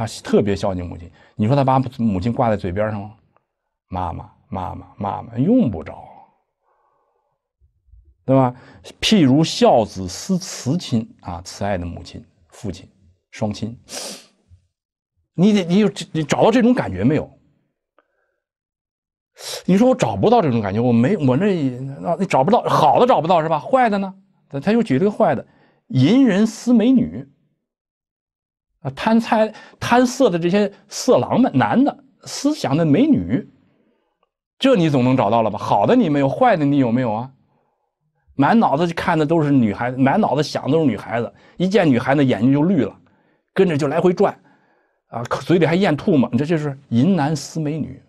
他特别孝敬母亲，你说他把母亲挂在嘴边上吗？妈妈妈妈妈妈，用不着，对吧？譬如孝子思慈亲啊，慈爱的母亲、父亲、双亲，你得你有你找到这种感觉没有？你说我找不到这种感觉，我没我那那找不到好的找不到是吧？坏的呢？他他又举了个坏的，淫人思美女。啊，贪财贪色的这些色狼们，男的思想的美女，这你总能找到了吧？好的，你没有坏的，你有没有啊？满脑子看的都是女孩子，满脑子想的都是女孩子，一见女孩子眼睛就绿了，跟着就来回转，啊，嘴里还咽吐沫，这就是淫男思美女，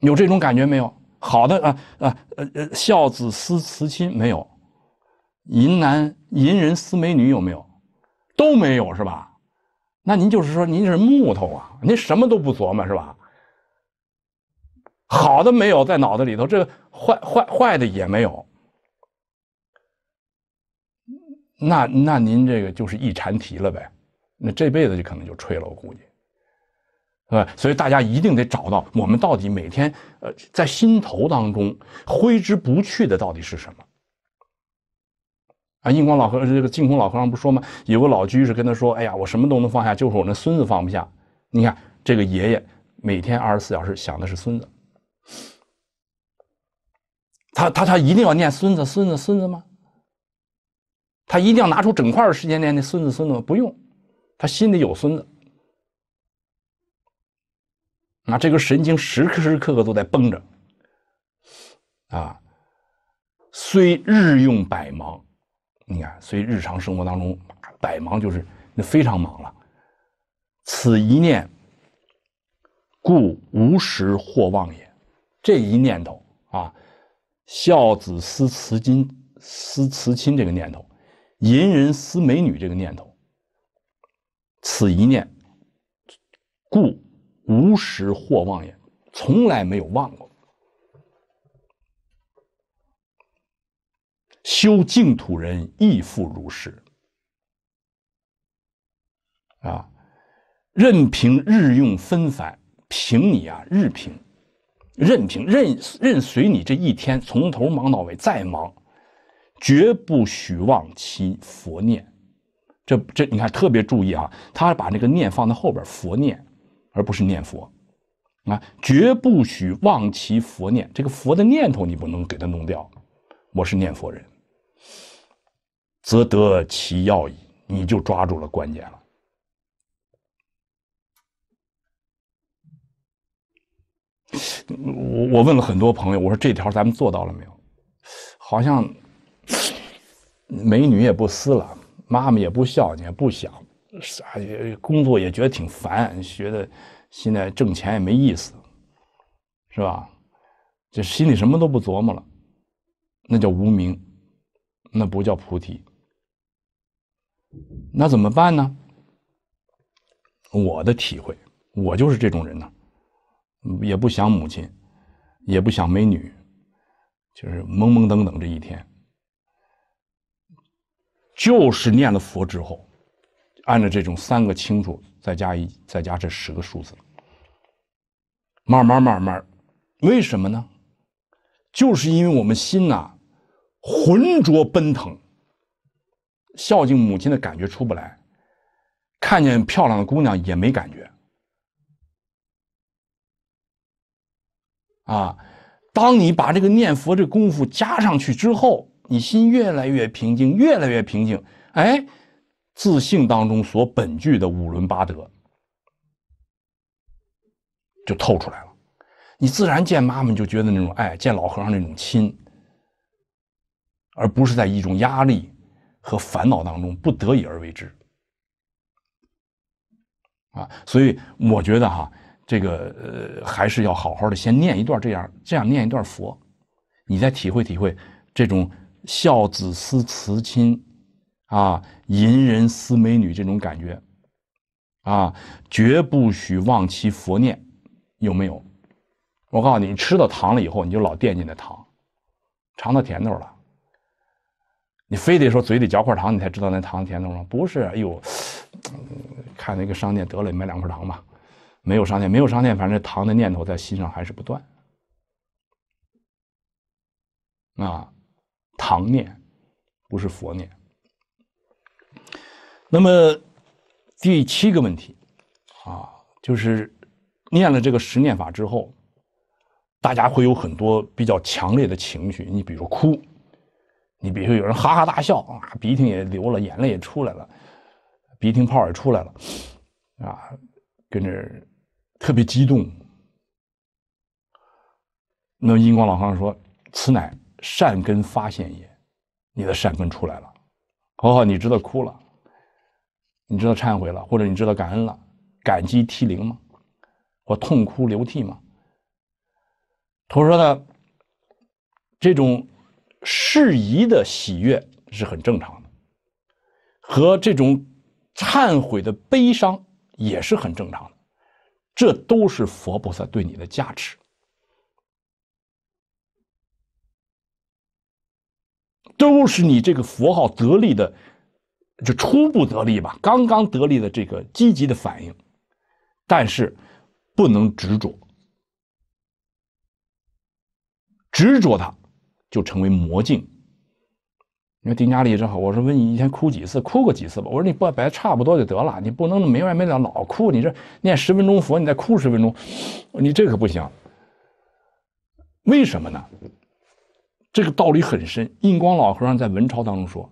有这种感觉没有？好的啊啊呃呃，孝子思慈亲没有，淫男淫人思美女有没有？都没有是吧？那您就是说您是木头啊？您什么都不琢磨是吧？好的没有在脑子里头，这个坏坏坏的也没有，那那您这个就是一禅题了呗？那这辈子就可能就吹了，我估计，对吧？所以大家一定得找到我们到底每天呃在心头当中挥之不去的到底是什么。啊，印光老和尚这个净空老和尚不说吗？有个老居士跟他说：“哎呀，我什么都能放下，就是我那孙子放不下。”你看这个爷爷每天二十四小时想的是孙子，他他他一定要念孙子孙子孙子吗？他一定要拿出整块的时间念那孙子孙子吗？不用，他心里有孙子，那这根神经时时刻刻都在绷着，啊，虽日用百忙。你看，所以日常生活当中，百忙就是那非常忙了。此一念，故无时或忘也。这一念头啊，孝子思慈亲，思慈亲这个念头，淫人思美女这个念头，此一念，故无时或忘也，从来没有忘过。修净土人亦复如是，啊，任凭日用纷繁，凭你啊日凭，任凭任任随你这一天从头忙到尾再忙，绝不许忘其佛念。这这你看特别注意啊，他把那个念放在后边，佛念，而不是念佛，啊，绝不许忘其佛念。这个佛的念头你不能给他弄掉，我是念佛人。则得其要矣，你就抓住了关键了。我我问了很多朋友，我说这条咱们做到了没有？好像美女也不思了，妈妈也不孝，你也不想，啥也工作也觉得挺烦，觉得现在挣钱也没意思，是吧？这心里什么都不琢磨了，那叫无名，那不叫菩提。那怎么办呢？我的体会，我就是这种人呢，也不想母亲，也不想美女，就是懵懵等等这一天。就是念了佛之后，按照这种三个清楚，再加一，再加这十个数字，慢慢慢慢。为什么呢？就是因为我们心呐浑浊奔腾。孝敬母亲的感觉出不来，看见漂亮的姑娘也没感觉。啊，当你把这个念佛这功夫加上去之后，你心越来越平静，越来越平静。哎，自信当中所本具的五伦八德就透出来了。你自然见妈妈就觉得那种爱，见老和尚那种亲，而不是在一种压力。和烦恼当中不得已而为之，啊，所以我觉得哈，这个呃还是要好好的先念一段这样这样念一段佛，你再体会体会这种孝子思慈亲，啊，淫人思美女这种感觉，啊，绝不许忘其佛念，有没有？我告诉你，吃到糖了以后，你就老惦记那糖，尝到甜头了。你非得说嘴里嚼块糖，你才知道那糖甜呢吗？不是，哎呦，看那个商店得了，买两块糖吧。没有商店，没有商店，反正糖的念头在心上还是不断。啊，糖念不是佛念。那么第七个问题啊，就是念了这个十念法之后，大家会有很多比较强烈的情绪，你比如哭。你比如说，有人哈哈大笑啊，鼻涕也流了，眼泪也出来了，鼻涕泡也出来了，啊，跟着特别激动。那英国光老和尚说：“此乃善根发现也，你的善根出来了。”哦，你知道哭了，你知道忏悔了，或者你知道感恩了，感激涕零吗？或痛哭流涕吗？他说呢，这种。适宜的喜悦是很正常的，和这种忏悔的悲伤也是很正常的，这都是佛菩萨对你的加持，都是你这个佛号得力的，就初步得力吧，刚刚得力的这个积极的反应，但是不能执着，执着它。就成为魔镜。你说丁家丽这好，我说问你一天哭几次？哭过几次吧？我说你不白，差不多就得了。你不能没完没了老哭。你这念十分钟佛，你再哭十分钟，你这可不行。为什么呢？这个道理很深。印光老和尚在文钞当中说：，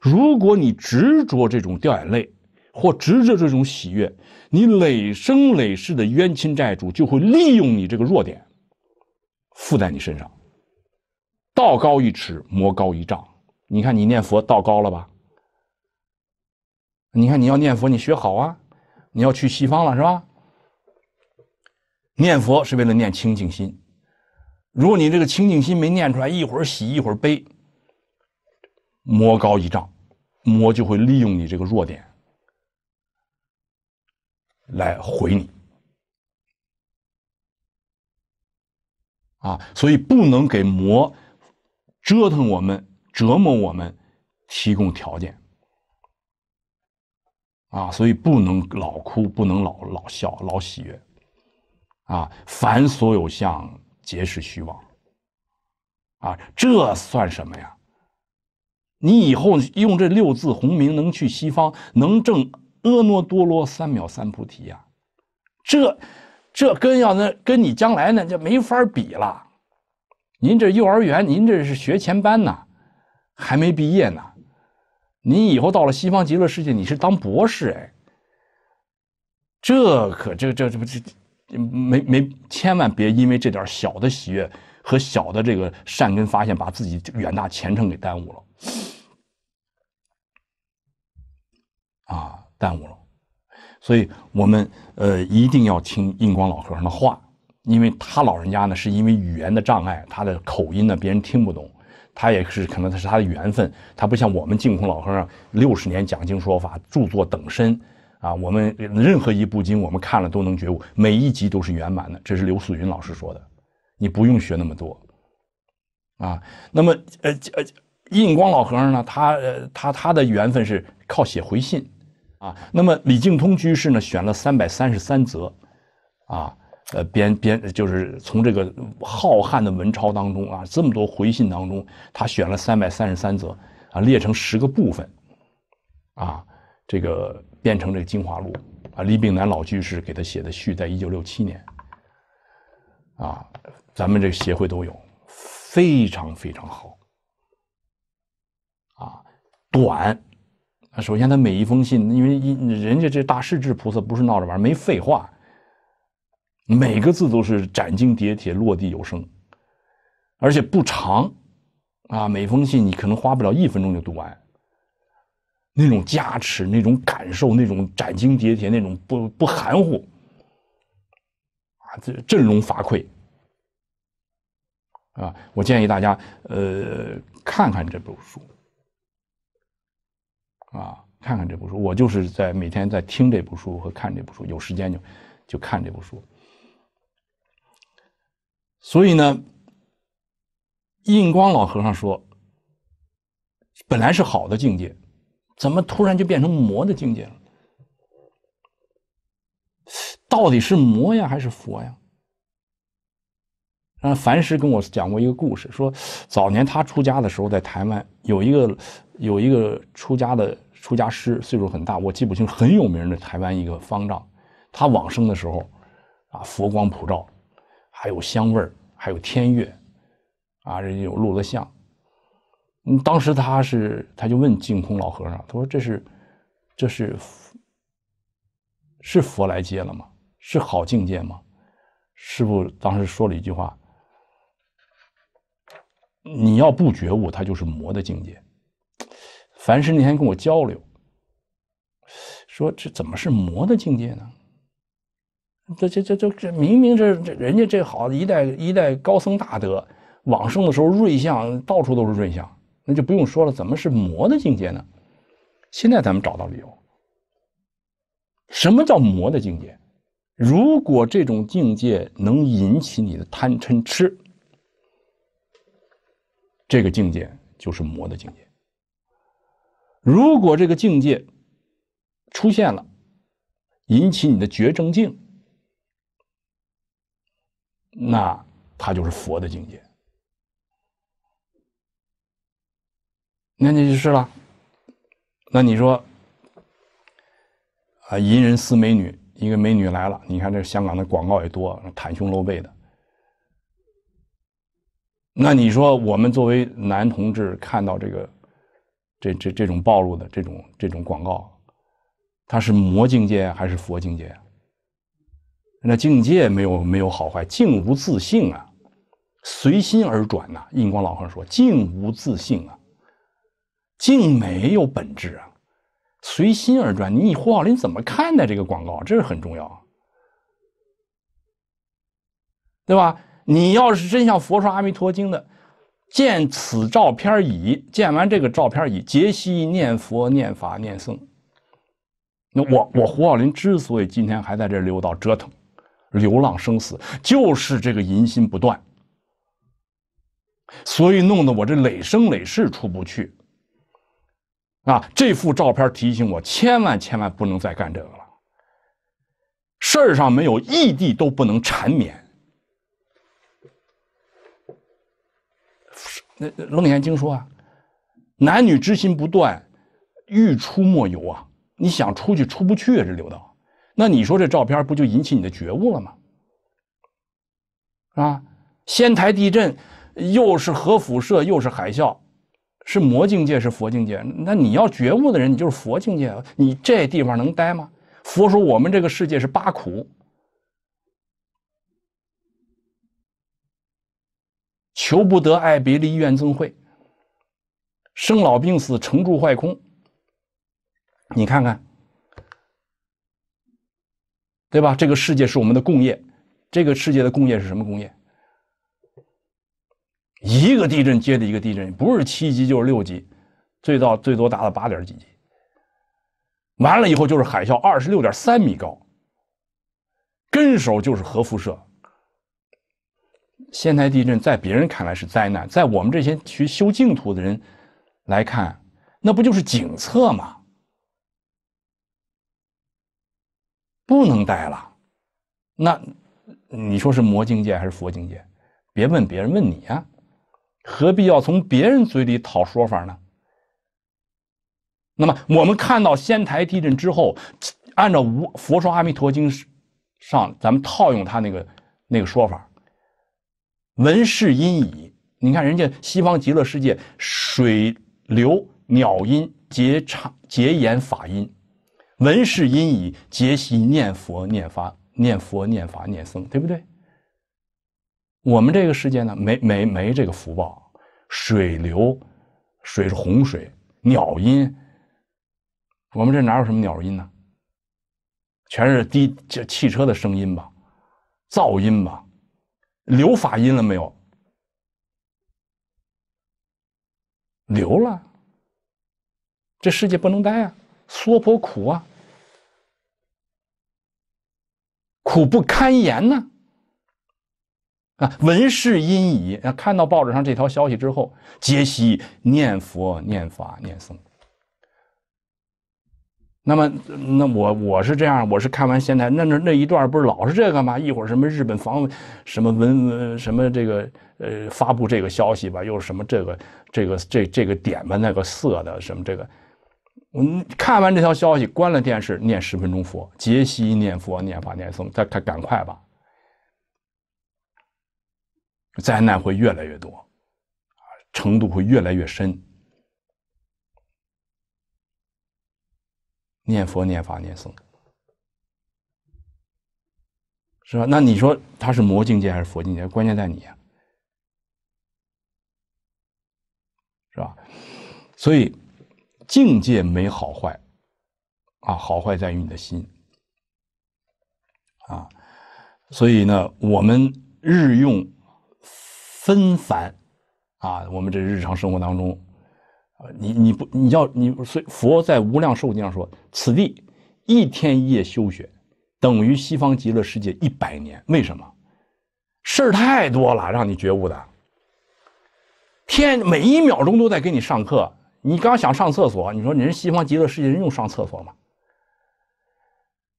如果你执着这种掉眼泪，或执着这种喜悦，你累生累世的冤亲债主就会利用你这个弱点，附在你身上。道高一尺，魔高一丈。你看，你念佛道高了吧？你看，你要念佛，你学好啊，你要去西方了，是吧？念佛是为了念清净心。如果你这个清净心没念出来，一会儿喜，一会儿悲，魔高一丈，魔就会利用你这个弱点来毁你。啊，所以不能给魔。折腾我们，折磨我们，提供条件，啊，所以不能老哭，不能老老笑，老喜悦，啊，凡所有相，皆是虚妄，啊，这算什么呀？你以后用这六字洪名能去西方，能证阿耨多罗三藐三菩提呀？这，这跟要那跟你将来那就没法比了。您这幼儿园，您这是学前班呢，还没毕业呢。您以后到了西方极乐世界，你是当博士哎。这可这这这不这没没千万别因为这点小的喜悦和小的这个善根发现，把自己远大前程给耽误了啊，耽误了。所以我们呃一定要听印光老和尚的话。因为他老人家呢，是因为语言的障碍，他的口音呢，别人听不懂。他也是可能他是他的缘分，他不像我们净空老和尚六十年讲经说法，著作等身，啊，我们任何一部经我们看了都能觉悟，每一集都是圆满的。这是刘素云老师说的，你不用学那么多，啊，那么呃呃，印光老和尚呢，他呃他他的缘分是靠写回信，啊，那么李敬通居士呢选了三百三十三则，啊。呃，编编就是从这个浩瀚的文抄当中啊，这么多回信当中，他选了三百三十三则，啊，列成十个部分，啊，这个变成这《个精华录》，啊，李炳南老居士给他写的序，在一九六七年，啊，咱们这个协会都有，非常非常好，啊，短，首先他每一封信，因为一人家这大势至菩萨不是闹着玩，没废话。每个字都是斩钉截铁、落地有声，而且不长，啊，每封信你可能花不了一分钟就读完。那种加持、那种感受、那种斩钉截铁、那种不不含糊，啊，这振聋发聩，啊，我建议大家呃看看这本书，啊，看看这本书。我就是在每天在听这部书和看这部书，有时间就就看这部书。所以呢，印光老和尚说：“本来是好的境界，怎么突然就变成魔的境界了？到底是魔呀，还是佛呀？”啊，凡师跟我讲过一个故事，说早年他出家的时候，在台湾有一个有一个出家的出家师，岁数很大，我记不清很有名的台湾一个方丈，他往生的时候啊，佛光普照，还有香味儿。还有天乐，啊，人家有录了像。嗯，当时他是他就问净空老和尚，他说：“这是，这是，是佛来接了吗？是好境界吗？”师傅当时说了一句话：“你要不觉悟，他就是魔的境界。”凡是那天跟我交流，说这怎么是魔的境界呢？这这这这这明明这这人家这好一代一代高僧大德往生的时候，瑞相到处都是瑞相，那就不用说了。怎么是魔的境界呢？现在咱们找到理由。什么叫魔的境界？如果这种境界能引起你的贪嗔痴，这个境界就是魔的境界。如果这个境界出现了，引起你的绝症境。那他就是佛的境界，那你就是了。那你说啊，淫人思美女，一个美女来了，你看这香港的广告也多，袒胸露背的。那你说我们作为男同志看到这个，这这这种暴露的这种这种广告，它是魔境界还是佛境界啊？那境界没有没有好坏，净无自性啊，随心而转呐。印光老和尚说：“净无自性啊，境没有本质啊，随心而转。”你胡小林怎么看待这个广告？这是很重要，对吧？你要是真像佛说《阿弥陀经》的，见此照片已，见完这个照片已，竭悉念佛念法念僧。那我我胡小林之所以今天还在这溜达折腾。流浪生死就是这个淫心不断，所以弄得我这累生累世出不去。啊，这幅照片提醒我，千万千万不能再干这个了。事儿上没有异地都不能缠绵。那楞严经说啊，男女之心不断，欲出莫由啊！你想出去出不去啊？这刘道。那你说这照片不就引起你的觉悟了吗？啊，仙台地震，又是核辐射，又是海啸，是魔境界，是佛境界？那你要觉悟的人，你就是佛境界啊！你这地方能待吗？佛说我们这个世界是八苦，求不得、爱别离、怨憎会、生老病死、成住坏空。你看看。对吧？这个世界是我们的共业，这个世界的共业是什么共业？一个地震接着一个地震，不是七级就是六级，最到最多达到八点几级。完了以后就是海啸，二十六点三米高。跟手就是核辐射。仙台地震在别人看来是灾难，在我们这些去修净土的人来看，那不就是警策吗？不能带了，那你说是魔境界还是佛境界？别问别人，问你呀，何必要从别人嘴里讨说法呢？那么我们看到仙台地震之后，按照无佛说阿弥陀经上，咱们套用他那个那个说法，闻是因矣。你看人家西方极乐世界，水流鸟音结唱结言法音。文士因以结习念佛念法念佛念法念僧，对不对？我们这个世界呢，没没没这个福报，水流，水是洪水；鸟音，我们这哪有什么鸟音呢？全是低这汽车的声音吧，噪音吧，留法音了没有？留了，这世界不能待啊！娑婆苦啊，苦不堪言呢！啊，闻是因已啊，看到报纸上这条消息之后，皆悉念佛、念法、念僧。那么，那我我是这样，我是看完现在那那那一段不是老是这个嘛？一会儿什么日本防，什么文文什么这个呃发布这个消息吧，又是什么这个这个这这个点吧，那个色的什么这个。嗯，看完这条消息，关了电视，念十分钟佛，杰西念佛、念法、念僧，再他赶快吧。灾难会越来越多，啊，程度会越来越深。念佛、念法、念僧，是吧？那你说他是魔境界还是佛境界？关键在你呀，是吧？所以。境界没好坏，啊，好坏在于你的心，啊，所以呢，我们日用纷繁，啊，我们这日常生活当中，你你不你要你，所以佛在无量寿经上说，此地一天一夜修学，等于西方极乐世界一百年。为什么？事儿太多了，让你觉悟的，天每一秒钟都在给你上课。你刚想上厕所，你说你人西方极乐世界人用上厕所吗？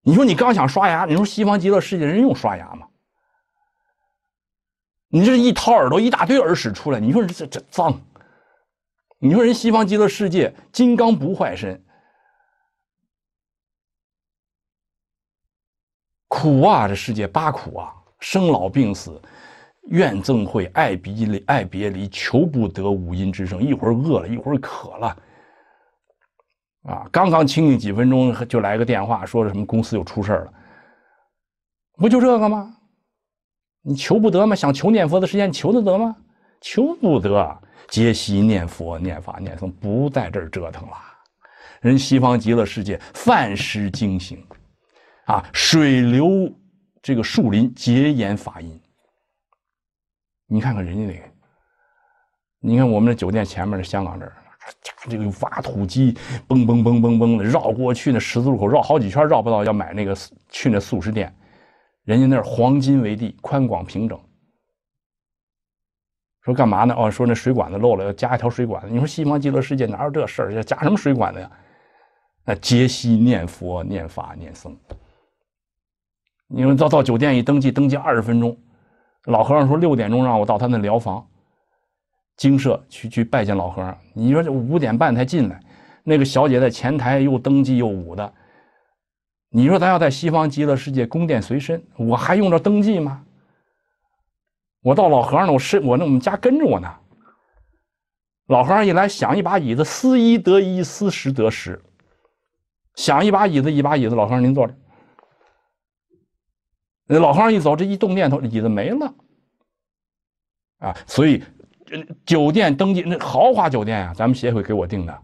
你说你刚想刷牙，你说西方极乐世界人用刷牙吗？你这一掏耳朵，一大堆耳屎出来，你说这这脏。你说人西方极乐世界金刚不坏身，苦啊，这世界八苦啊，生老病死。怨憎会，爱别离，爱别离，求不得，五阴之声。一会儿饿了，一会儿渴了，啊，刚刚清静几分钟，就来个电话，说什么公司又出事了。不就这个吗？你求不得吗？想求念佛的间，你求得得吗？求不得。皆悉念佛、念法、念僧，不在这儿折腾了。人西方极乐世界，梵师精行，啊，水流这个树林，结言法音。你看看人家那个，你看我们这酒店前面那香港这儿，这个挖土机嘣嘣嘣嘣嘣的绕过去那十字路口绕好几圈绕不到，要买那个去那素食店，人家那儿黄金为地，宽广平整。说干嘛呢？哦，说那水管子漏了要加一条水管子。你说西方极乐世界哪有这事儿？要加什么水管子呀？那杰西念佛念法念僧。你们到到酒店一登记，登记二十分钟。老和尚说六点钟让我到他那疗房、经舍去去拜见老和尚。你说这五点半才进来，那个小姐在前台又登记又舞的。你说咱要在西方极乐世界宫殿随身，我还用着登记吗？我到老和尚那我身我那我们家跟着我呢。老和尚一来，想一把椅子，思一得一，思十得十。想一把椅子，一把椅子，老和尚您坐着。那老和尚一走，这一动念头，椅子没了，啊！所以，酒店登记那豪华酒店啊，咱们协会给我订的，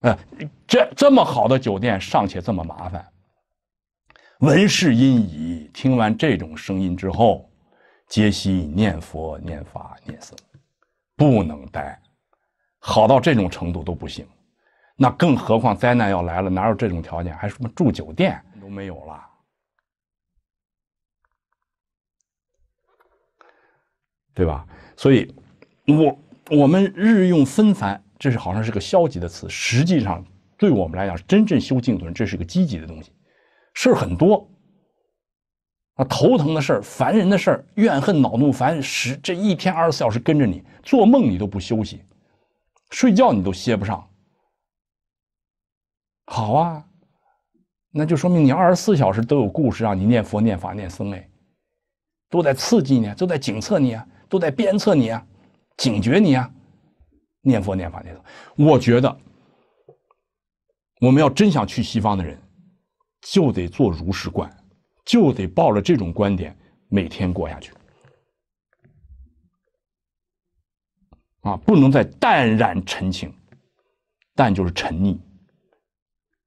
哎，这这么好的酒店尚且这么麻烦，闻是音已，听完这种声音之后，皆悉念佛、念法、念僧，不能待。好到这种程度都不行，那更何况灾难要来了，哪有这种条件？还什么住酒店都没有了。对吧？所以，我我们日用纷繁，这是好像是个消极的词，实际上对我们来讲，真正修净土人，这是个积极的东西。事儿很多，啊，头疼的事儿，烦人的事儿，怨恨、恼怒、烦，十这一天二十四小时跟着你，做梦你都不休息，睡觉你都歇不上。好啊，那就说明你二十四小时都有故事让你念佛、念法、念僧，哎，都在刺激你，都在警策你啊。都在鞭策你啊，警觉你啊！念佛、念法、念佛。我觉得，我们要真想去西方的人，就得做如是观，就得抱着这种观点每天过下去。啊，不能再淡然沉情，淡就是沉溺，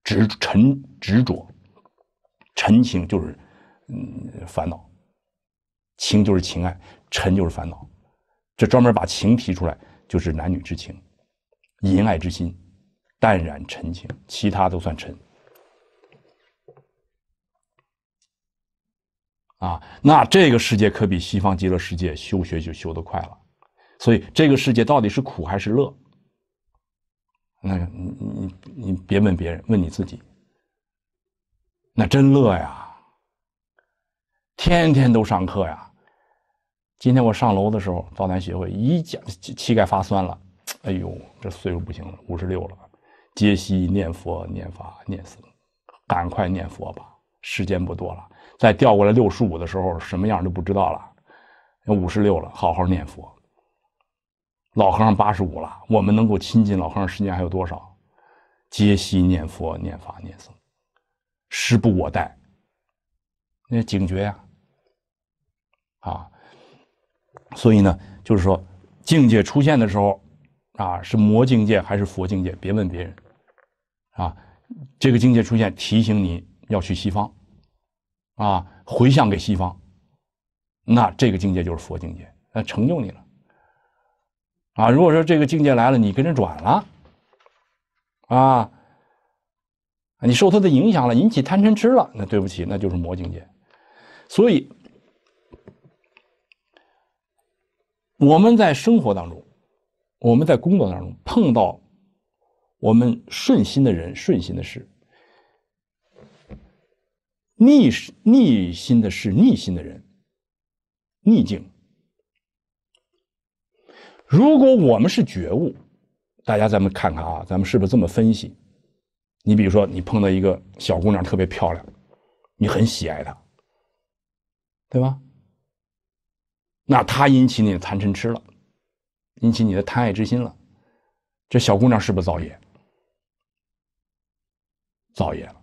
执沉执着，沉情就是嗯烦恼，情就是情爱。尘就是烦恼，这专门把情提出来，就是男女之情、淫爱之心，淡然尘情，其他都算尘。啊，那这个世界可比西方极乐世界修学就修得快了。所以这个世界到底是苦还是乐？那你你你别问别人，问你自己。那真乐呀，天天都上课呀。今天我上楼的时候到南协会，一讲膝盖发酸了，哎呦，这岁数不行了，五十六了，接息念佛、念佛、念僧，赶快念佛吧，时间不多了。再调过来六十五的时候，什么样都不知道了。五十六了，好好念佛。老和尚八十五了，我们能够亲近老和尚时间还有多少？接膝念佛、念佛、念僧，时不我待。那警觉呀，啊。所以呢，就是说，境界出现的时候，啊，是魔境界还是佛境界？别问别人，啊，这个境界出现，提醒你要去西方，啊，回向给西方，那这个境界就是佛境界，那成就你了。啊，如果说这个境界来了，你跟着转了，啊，你受他的影响了，引起贪嗔痴了，那对不起，那就是魔境界。所以。我们在生活当中，我们在工作当中碰到我们顺心的人、顺心的事，逆逆心的事、逆心的人、逆境。如果我们是觉悟，大家咱们看看啊，咱们是不是这么分析？你比如说，你碰到一个小姑娘特别漂亮，你很喜爱她，对吧？那他引起你的贪嗔痴了，引起你的贪爱之心了，这小姑娘是不是造业？造业了，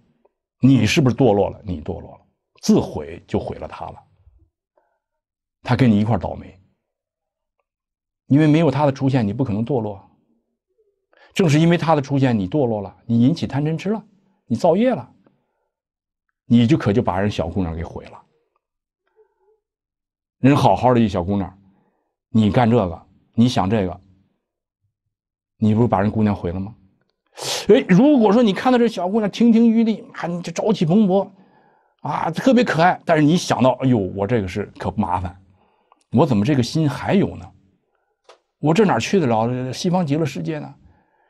你是不是堕落了？你堕落了，自毁就毁了她了，她跟你一块倒霉，因为没有她的出现，你不可能堕落，正是因为她的出现，你堕落了，你引起贪嗔痴了，你造业了，你就可就把人小姑娘给毁了。人好好的一小姑娘，你干这个，你想这个，你不是把人姑娘毁了吗？哎，如果说你看到这小姑娘亭亭玉立，啊，你这朝气蓬勃，啊，特别可爱。但是你想到，哎呦，我这个是可麻烦，我怎么这个心还有呢？我这哪去得了西方极乐世界呢？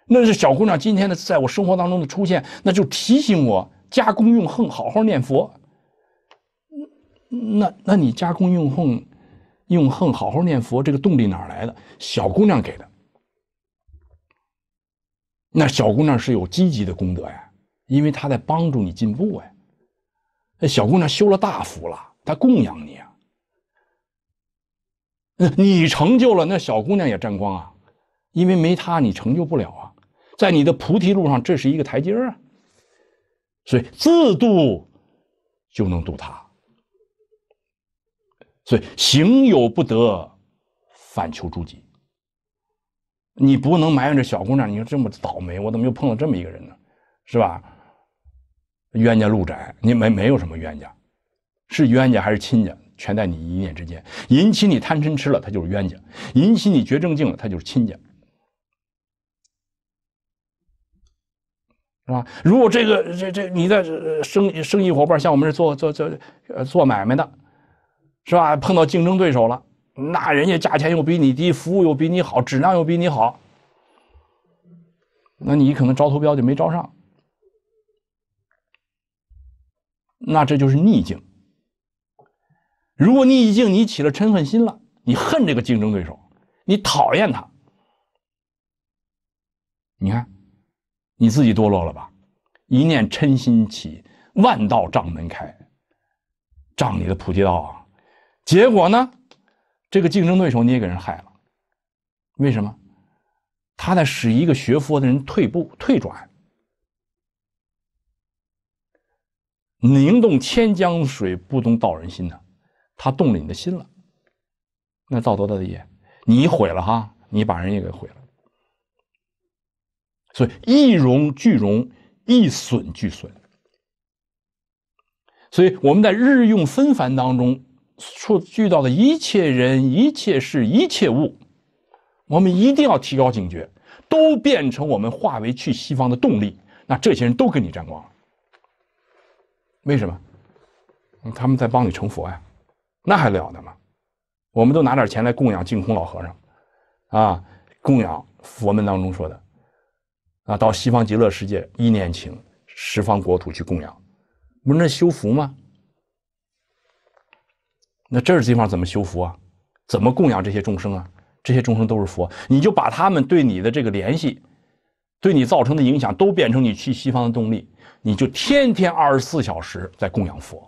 那是小姑娘今天的在我生活当中的出现，那就提醒我家公用横，好好念佛。那，那你家公用横，用横好好念佛，这个动力哪来的？小姑娘给的。那小姑娘是有积极的功德呀，因为她在帮助你进步呀。那小姑娘修了大福了，她供养你啊。你成就了，那小姑娘也沾光啊，因为没她你成就不了啊。在你的菩提路上，这是一个台阶啊。所以自度就能度她。对，行有不得，反求诸己。你不能埋怨这小姑娘，你说这么倒霉，我怎么又碰到这么一个人呢？是吧？冤家路窄，你没没有什么冤家，是冤家还是亲家，全在你一念之间。引起你贪嗔痴了，他就是冤家；引起你绝症静了，他就是亲家，是吧？如果这个这这，你的生生意伙伴像我们这做做做做买卖的。是吧？碰到竞争对手了，那人家价钱又比你低，服务又比你好，质量又比你好，那你可能招投标就没招上。那这就是逆境。如果逆境你起了嗔恨心了，你恨这个竞争对手，你讨厌他，你看你自己堕落了吧？一念嗔心起，万道障门开，障你的菩提道啊！结果呢？这个竞争对手你也给人害了，为什么？他在使一个学佛的人退步、退转。凝冻千江水，不动道人心呐，他动了你的心了，那造多大的业？你毁了哈，你把人也给毁了。所以一荣俱荣，一损俱损。所以我们在日用纷繁当中。触遇到的一切人、一切事、一切物，我们一定要提高警觉，都变成我们化为去西方的动力。那这些人都跟你沾光了，为什么？他们在帮你成佛呀，那还了得吗？我们都拿点钱来供养净空老和尚，啊，供养佛门当中说的，啊，到西方极乐世界一年请十方国土去供养，不是那修福吗？那这儿地方怎么修佛啊？怎么供养这些众生啊？这些众生都是佛，你就把他们对你的这个联系，对你造成的影响，都变成你去西方的动力，你就天天二十四小时在供养佛，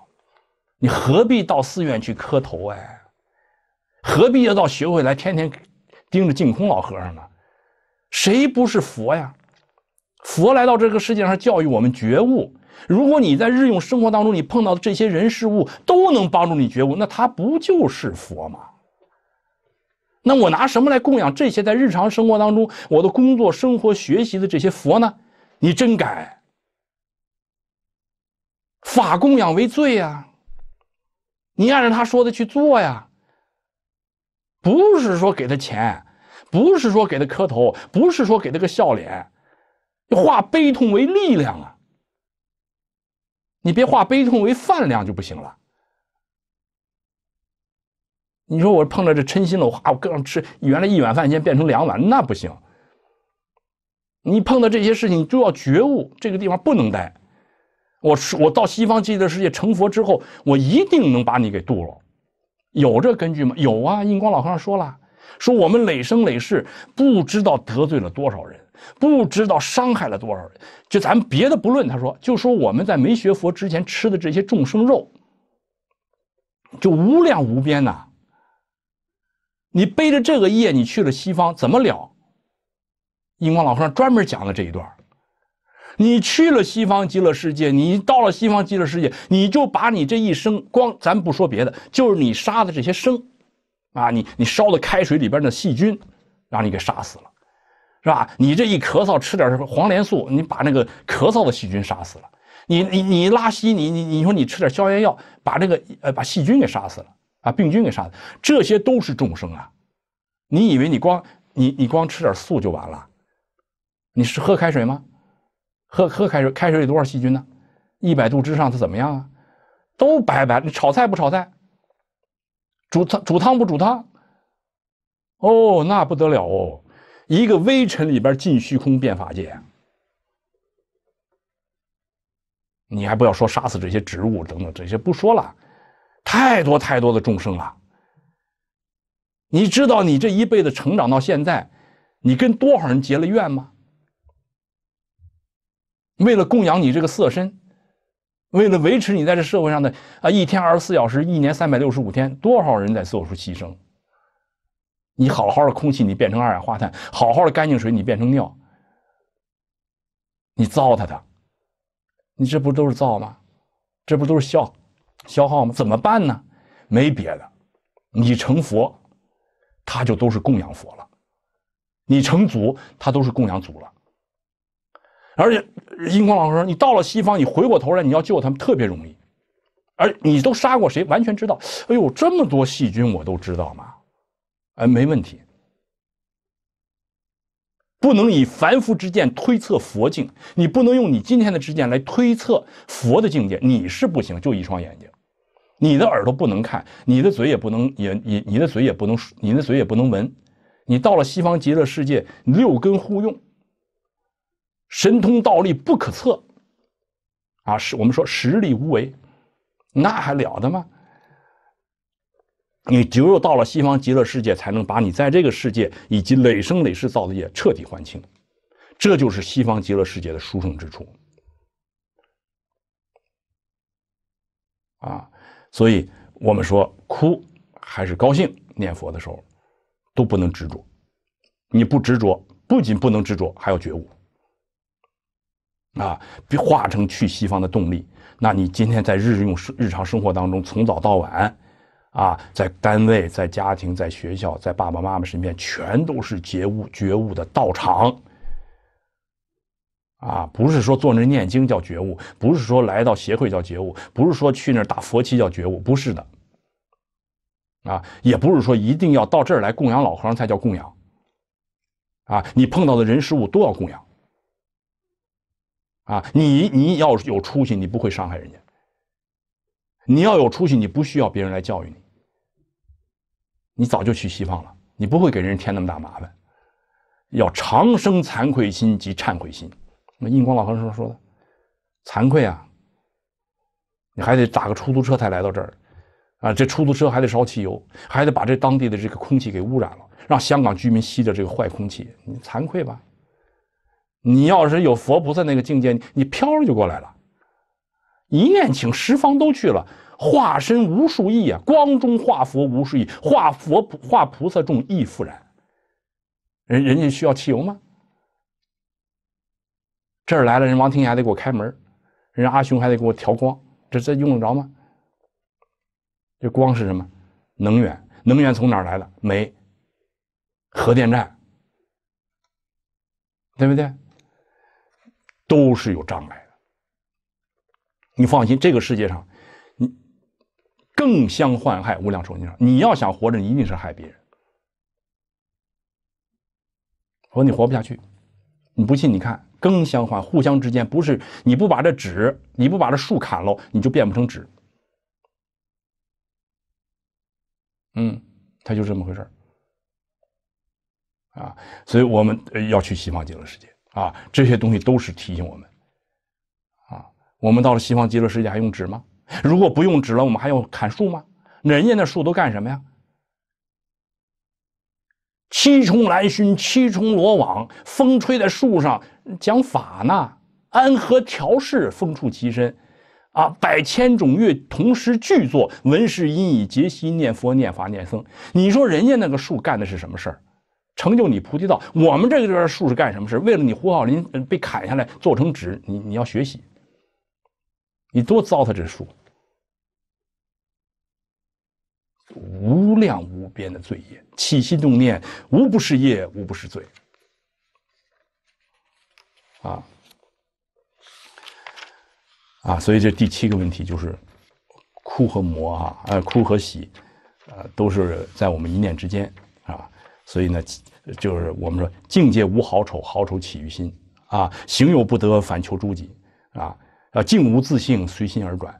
你何必到寺院去磕头哎？何必要到学会来天天盯着净空老和尚呢？谁不是佛呀？佛来到这个世界上教育我们觉悟。如果你在日用生活当中，你碰到的这些人事物都能帮助你觉悟，那他不就是佛吗？那我拿什么来供养这些在日常生活当中、我的工作、生活、学习的这些佛呢？你真敢？法供养为罪呀！你按照他说的去做呀！不是说给他钱，不是说给他磕头，不是说给他个笑脸，化悲痛为力量啊！你别化悲痛为饭量就不行了。你说我碰到这嗔心了，话，我跟上吃，原来一碗饭先变成两碗，那不行。你碰到这些事情，你就要觉悟，这个地方不能待。我我到西方极乐世界成佛之后，我一定能把你给度了。有这根据吗？有啊，印光老和尚说了，说我们累生累世不知道得罪了多少人。不知道伤害了多少人，就咱们别的不论，他说就说我们在没学佛之前吃的这些众生肉，就无量无边呐。你背着这个业，你去了西方怎么了？印光老和尚专门讲了这一段你去了西方极乐世界，你到了西方极乐世界，你就把你这一生光，咱不说别的，就是你杀的这些生，啊，你你烧的开水里边的细菌，让你给杀死了。是吧？你这一咳嗽，吃点黄连素，你把那个咳嗽的细菌杀死了。你你你拉稀，你你你说你吃点消炎药，把这个呃把细菌给杀死了把病菌给杀死这些都是众生啊，你以为你光你你光吃点素就完了？你是喝开水吗？喝喝开水，开水里多少细菌呢？一百度之上它怎么样啊？都白白。你炒菜不炒菜？煮汤煮汤不煮汤？哦，那不得了哦。一个微尘里边尽虚空变法界，你还不要说杀死这些植物等等这些不说了，太多太多的众生了。你知道你这一辈子成长到现在，你跟多少人结了怨吗？为了供养你这个色身，为了维持你在这社会上的啊一天二十四小时，一年三百六十五天，多少人在做出牺牲？你好好的空气，你变成二氧化碳；好好的干净水，你变成尿。你糟蹋它，你这不都是造吗？这不都是消消耗吗？怎么办呢？没别的，你成佛，他就都是供养佛了；你成祖，他都是供养祖了。而且，英光老师，说，你到了西方，你回过头来，你要救他们，特别容易。而你都杀过谁？完全知道。哎呦，这么多细菌，我都知道嘛。哎，没问题。不能以凡夫之见推测佛境，你不能用你今天的之见来推测佛的境界，你是不行。就一双眼睛，你的耳朵不能看，你的嘴也不能，也也，你的嘴也不能，你的嘴也不能闻。你到了西方极乐世界，六根互用，神通道力不可测。啊，是我们说实力无为，那还了得吗？你只有到了西方极乐世界，才能把你在这个世界以及累生累世造的业彻底还清，这就是西方极乐世界的殊胜之处。啊，所以我们说，哭还是高兴念佛的时候，都不能执着。你不执着，不仅不能执着，还要觉悟。啊，化成去西方的动力。那你今天在日用日常生活当中，从早到晚。啊，在单位、在家庭、在学校、在爸爸妈妈身边，全都是觉悟、觉悟的道场。啊，不是说坐那念经叫觉悟，不是说来到协会叫觉悟，不是说去那儿打佛七叫觉悟，不是的。啊，也不是说一定要到这儿来供养老和尚才叫供养。啊，你碰到的人事物都要供养。啊，你你要有出息，你不会伤害人家；你要有出息，你不需要别人来教育你。你早就去西方了，你不会给人添那么大麻烦。要常生惭愧心及忏悔心。那印光老和尚说的，惭愧啊！你还得打个出租车才来到这儿，啊，这出租车还得烧汽油，还得把这当地的这个空气给污染了，让香港居民吸着这个坏空气，你惭愧吧？你要是有佛菩萨那个境界，你飘着就过来了，一念请十方都去了。化身无数亿啊！光中化佛无数亿，化佛化菩萨众亦复然。人人家需要汽油吗？这儿来了，人王天霞得给我开门，人阿雄还得给我调光，这这用得着吗？这光是什么？能源，能源从哪儿来的？煤、核电站，对不对？都是有障碍的。你放心，这个世界上。更相患害，无量经上。你要想活着，你一定是害别人。我说你活不下去，你不信？你看，更相患，互相之间不是你不把这纸，你不把这树砍了，你就变不成纸。嗯，他就这么回事啊。所以我们要去西方极乐世界啊，这些东西都是提醒我们啊。我们到了西方极乐世界还用纸吗？如果不用纸了，我们还要砍树吗？人家那树都干什么呀？七重兰熏，七重罗网，风吹在树上讲法呢。安和调适，风触其身，啊，百千种乐同时俱作，闻是音以皆心念佛、念法、念僧。你说人家那个树干的是什么事儿，成就你菩提道？我们这边树是干什么事？为了你胡浩林被砍下来做成纸，你你要学习，你多糟蹋这树！无量无边的罪业，起心动念，无不是业，无不是罪。啊啊，所以这第七个问题就是，哭和魔啊，呃，哭和喜，呃，都是在我们一念之间啊。所以呢，就是我们说，境界无好丑，好丑起于心啊。行有不得，反求诸己啊。啊，静无自性，随心而转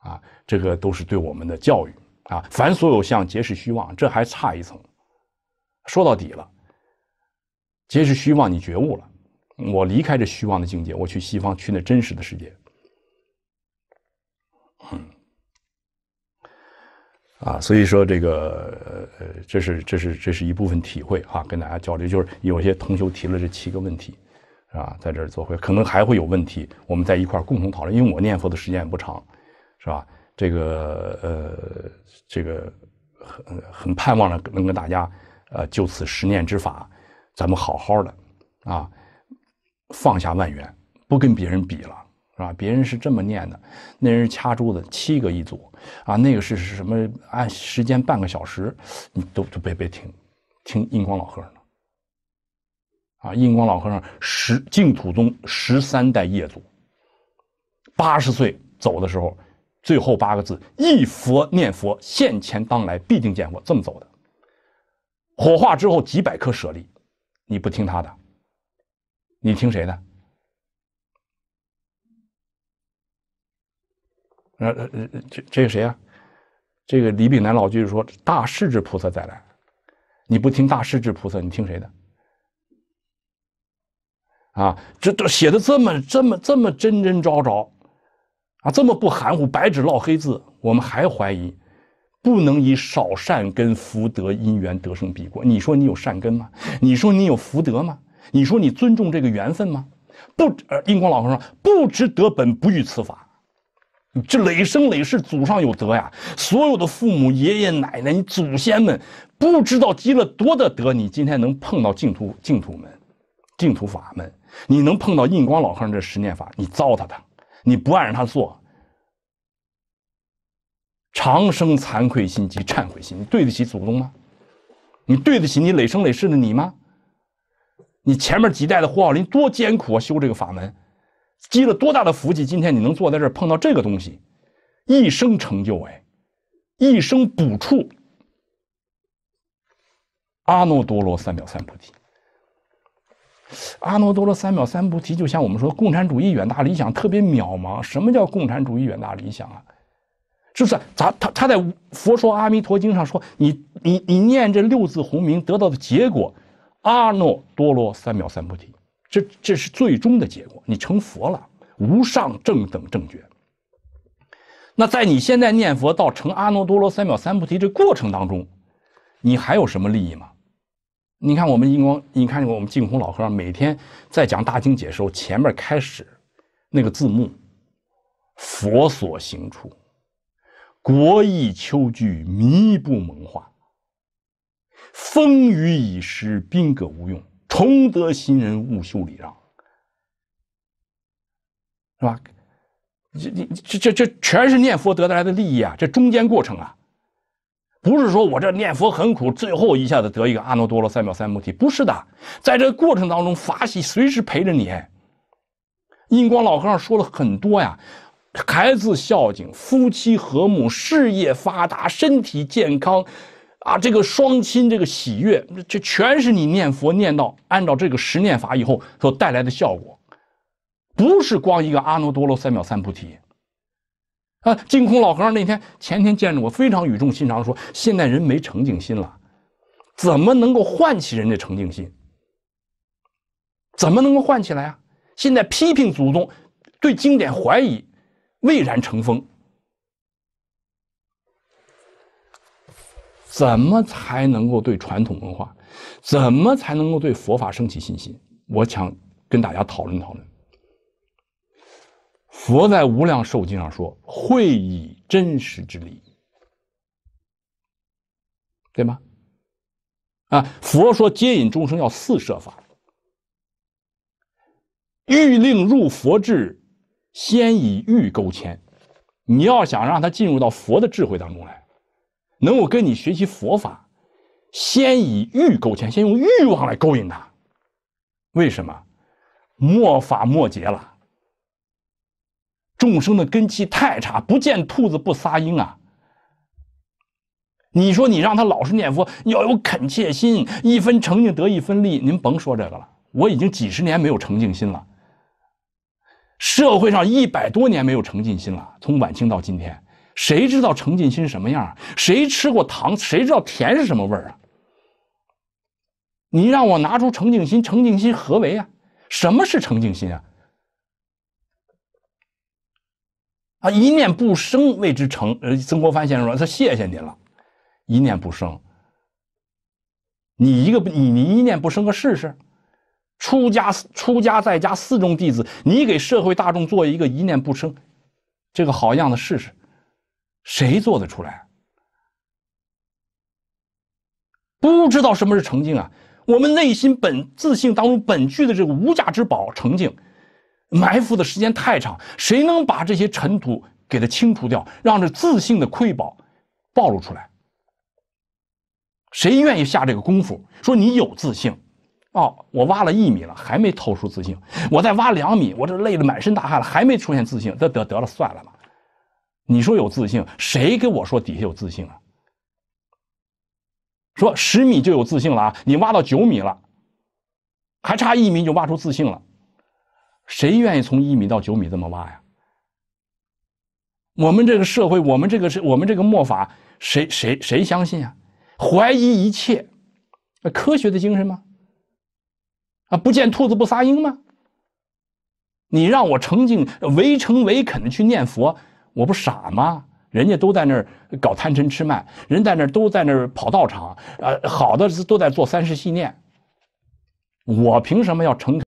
啊。这个都是对我们的教育。啊，凡所有相，皆是虚妄。这还差一层，说到底了，皆是虚妄。你觉悟了，我离开这虚妄的境界，我去西方，去那真实的世界。嗯，啊，所以说这个，这是，这是，这是一部分体会哈，跟大家交流。就是有些同学提了这七个问题，啊，在这儿做会，可能还会有问题，我们在一块儿共同讨论。因为我念佛的时间也不长，是吧？这个呃，这个很很盼望着能跟大家呃就此十念之法，咱们好好的啊放下万缘，不跟别人比了，是吧？别人是这么念的，那人掐珠子七个一组啊，那个是是什么？按时间半个小时，你都都别别听，听印光老和尚的啊！印光老和尚十净土宗十三代业祖，八十岁走的时候。最后八个字：一佛念佛，现前当来必定见佛，这么走的。火化之后几百颗舍利，你不听他的，你听谁的？呃呃呃，这这个谁呀？这个李炳南老居士说：大势至菩萨再来，你不听大势至菩萨，你听谁的？啊，这都写的这么这么这么真真招招，啊，这么不含糊，白纸落黑字，我们还怀疑，不能以少善根福德因缘得生彼国。你说你有善根吗？你说你有福德吗？你说你尊重这个缘分吗？不，呃，印光老和尚不知德本不遇此法，这累生累世祖上有德呀，所有的父母、爷爷奶奶、你祖先们不知道积了多的德，你今天能碰到净土净土门、净土法门，你能碰到印光老和尚这十念法，你糟蹋他。你不按着他做，长生惭愧心及忏悔心，你对得起祖宗吗？你对得起你累生累世的你吗？你前面几代的胡浩林多艰苦啊，修这个法门，积了多大的福气，今天你能坐在这儿碰到这个东西，一生成就哎，一生补处。阿耨多罗三藐三菩提。阿耨多罗三藐三菩提，就像我们说共产主义远大理想特别渺茫。什么叫共产主义远大理想啊？是不是？咱他他在《佛说阿弥陀经》上说，你你你念这六字洪名得到的结果，阿耨多罗三藐三菩提，这这是最终的结果，你成佛了，无上正等正觉。那在你现在念佛到成阿耨多罗三藐三菩提这过程当中，你还有什么利益吗？你看我们银光，你看我们净空老和尚每天在讲大经解的时候，前面开始那个字幕：“佛所行处，国邑秋聚，迷不蒙化。风雨已失，宾戈无用。重德新人，勿修礼让。”是吧？这、这、这、这、这全是念佛得来的利益啊！这中间过程啊！不是说我这念佛很苦，最后一下子得一个阿耨多罗三藐三菩提，不是的，在这个过程当中，法喜随时陪着你。印光老和尚说了很多呀，孩子孝敬，夫妻和睦，事业发达，身体健康，啊，这个双亲这个喜悦，这全是你念佛念到按照这个十念法以后所带来的效果，不是光一个阿耨多罗三藐三菩提。啊，净空老和尚那天、前天见着我，非常语重心长说：“现代人没诚敬心了，怎么能够唤起人的诚敬心？怎么能够唤起来啊？现在批评祖宗，对经典怀疑，蔚然成风。怎么才能够对传统文化？怎么才能够对佛法升起信心？我想跟大家讨论讨论。”佛在《无量寿经》上说：“会以真实之理，对吗？”啊，佛说接引众生要四摄法，欲令入佛智，先以欲勾牵。你要想让他进入到佛的智慧当中来，能够跟你学习佛法，先以欲勾牵，先用欲望来勾引他。为什么？末法末劫了。众生的根气太差，不见兔子不撒鹰啊！你说你让他老实念佛，要有恳切心，一分诚敬得一分力。您甭说这个了，我已经几十年没有诚敬心了。社会上一百多年没有诚敬心了，从晚清到今天，谁知道诚敬心什么样？谁吃过糖，谁知道甜是什么味儿啊？你让我拿出诚敬心，诚敬心何为啊？什么是诚敬心啊？啊！一念不生谓之成。呃，曾国藩先生说：“他谢谢您了，一念不生。你一个你你一念不生个试试？出家出家在家四众弟子，你给社会大众做一个一念不生，这个好样的试试？谁做得出来？不知道什么是成净啊？我们内心本自性当中本具的这个无价之宝成净。”埋伏的时间太长，谁能把这些尘土给它清除掉，让这自信的瑰宝暴露出来？谁愿意下这个功夫？说你有自信，哦，我挖了一米了，还没透出自信，我再挖两米，我这累得满身大汗了，还没出现自信，这得得了，算了吧。你说有自信，谁跟我说底下有自信啊？说十米就有自信了啊？你挖到九米了，还差一米就挖出自信了。谁愿意从一米到九米这么挖呀？我们这个社会，我们这个是我们这个墨法，谁谁谁相信啊？怀疑一切，科学的精神吗？啊，不见兔子不撒鹰吗？你让我成敬唯诚唯恳的去念佛，我不傻吗？人家都在那儿搞贪嗔痴慢，人在那儿都在那儿跑道场，呃，好的都在做三世系念，我凭什么要诚恳？